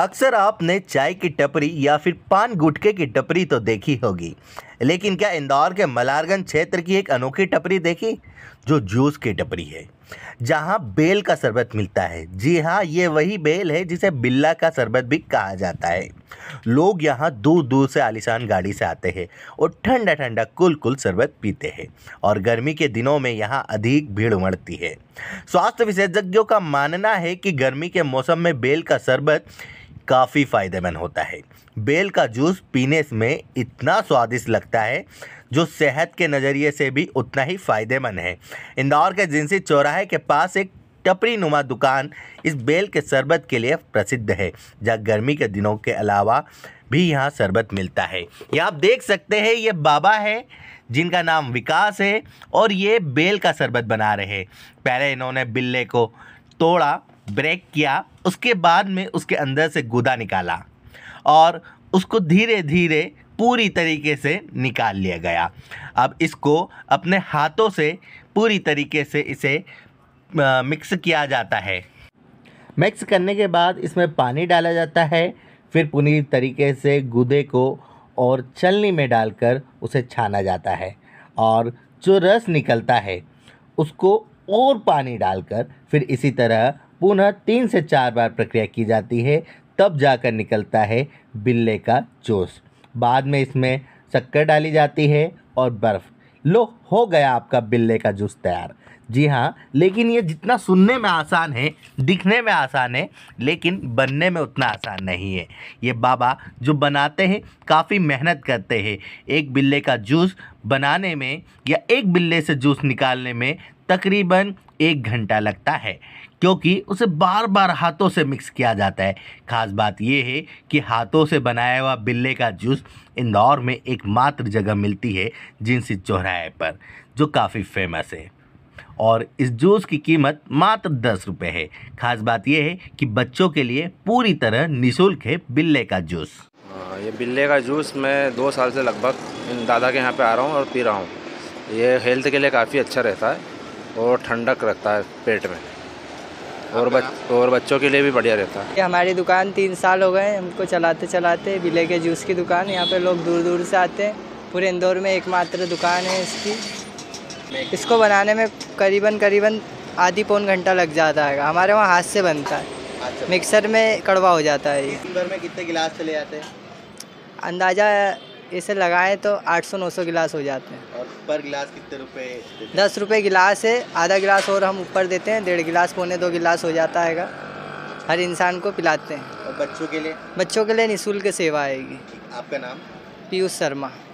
अक्सर आपने चाय की टपरी या फिर पान गुटके की टपरी तो देखी होगी लेकिन क्या इंदौर के मलारगंज क्षेत्र की एक अनोखी टपरी देखी जो जूस की टपरी है जहाँ बेल का शरबत मिलता है जी हाँ ये वही बेल है जिसे बिल्ला का शरबत भी कहा जाता है लोग यहाँ दूर दूर से आलिशान गाड़ी से आते हैं और ठंडा ठंडा कुल कुल शरबत पीते हैं और गर्मी के दिनों में यहाँ अधिक भीड़ उमड़ती है स्वास्थ्य विशेषज्ञों का मानना है कि गर्मी के मौसम में बेल का शरबत काफ़ी फ़ायदेमंद होता है बेल का जूस पीने में इतना स्वादिष्ट लगता है जो सेहत के नज़रिए से भी उतना ही फ़ायदेमंद है इंदौर के जिनसी चौराहे के पास एक टपरी नुमा दुकान इस बेल के शरबत के लिए प्रसिद्ध है जहाँ गर्मी के दिनों के अलावा भी यहाँ शरबत मिलता है यह आप देख सकते हैं ये बाबा है जिनका नाम विकास है और ये बेल का शरबत बना रहे हैं पहले इन्होंने बिल्ले को तोड़ा ब्रेक किया उसके बाद में उसके अंदर से गुदा निकाला और उसको धीरे धीरे पूरी तरीके से निकाल लिया गया अब इसको अपने हाथों से पूरी तरीके से इसे मिक्स किया जाता है मिक्स करने के बाद इसमें पानी डाला जाता है फिर पूरी तरीके से गुदे को और चलनी में डालकर उसे छाना जाता है और जो रस निकलता है उसको और पानी डालकर फिर इसी तरह पुनः तीन से चार बार प्रक्रिया की जाती है तब जाकर निकलता है बिल्ले का जोश बाद में इसमें शक्कर डाली जाती है और बर्फ़ लो हो गया आपका बिल्ले का जूस तैयार जी हाँ लेकिन ये जितना सुनने में आसान है दिखने में आसान है लेकिन बनने में उतना आसान नहीं है ये बाबा जो बनाते हैं काफ़ी मेहनत करते हैं एक बिल्ले का जूस बनाने में या एक बिल्ले से जूस निकालने में तकरीबन एक घंटा लगता है क्योंकि उसे बार बार हाथों से मिक्स किया जाता है खास बात यह है कि हाथों से बनाया हुआ बिल्ले का जूस इंदौर में एकमात्र जगह मिलती है जिनसी चौराहे पर जो काफ़ी फेमस है और इस जूस की कीमत मात्र दस रुपये है खास बात यह है कि बच्चों के लिए पूरी तरह निशुल्क है बिल्ले का जूस हाँ, ये बिल्ले का जूस मैं दो साल से लगभग दादा के यहाँ पे आ रहा हूँ और पी रहा हूँ ये हेल्थ के लिए काफ़ी अच्छा रहता है और ठंडक रखता है पेट में और बच और बच्चों के लिए भी बढ़िया रहता है हमारी दुकान तीन साल हो गए हमको चलाते चलाते बिले के जूस की दुकान यहाँ पे लोग दूर दूर से आते हैं पूरे इंदौर में एकमात्र दुकान है इसकी इसको बनाने में करीबन करीबन आधी पौन घंटा लग जाता है हमारे वहाँ हाथ से बनता है अच्छा। मिक्सर में कड़वा हो जाता है ये में कितने गिलास चले जाते हैं अंदाज़ा ऐसे लगाएं तो 800-900 गिलास हो जाते हैं और पर गिलास कितने रुपए दस रुपये गिलास है आधा गिलास और हम ऊपर देते हैं डेढ़ गिलास पौने दो गिलास हो जाता हैगा हर इंसान को पिलाते हैं और बच्चों के लिए बच्चों के लिए निःशुल्क सेवा आएगी आपका नाम पीयूष शर्मा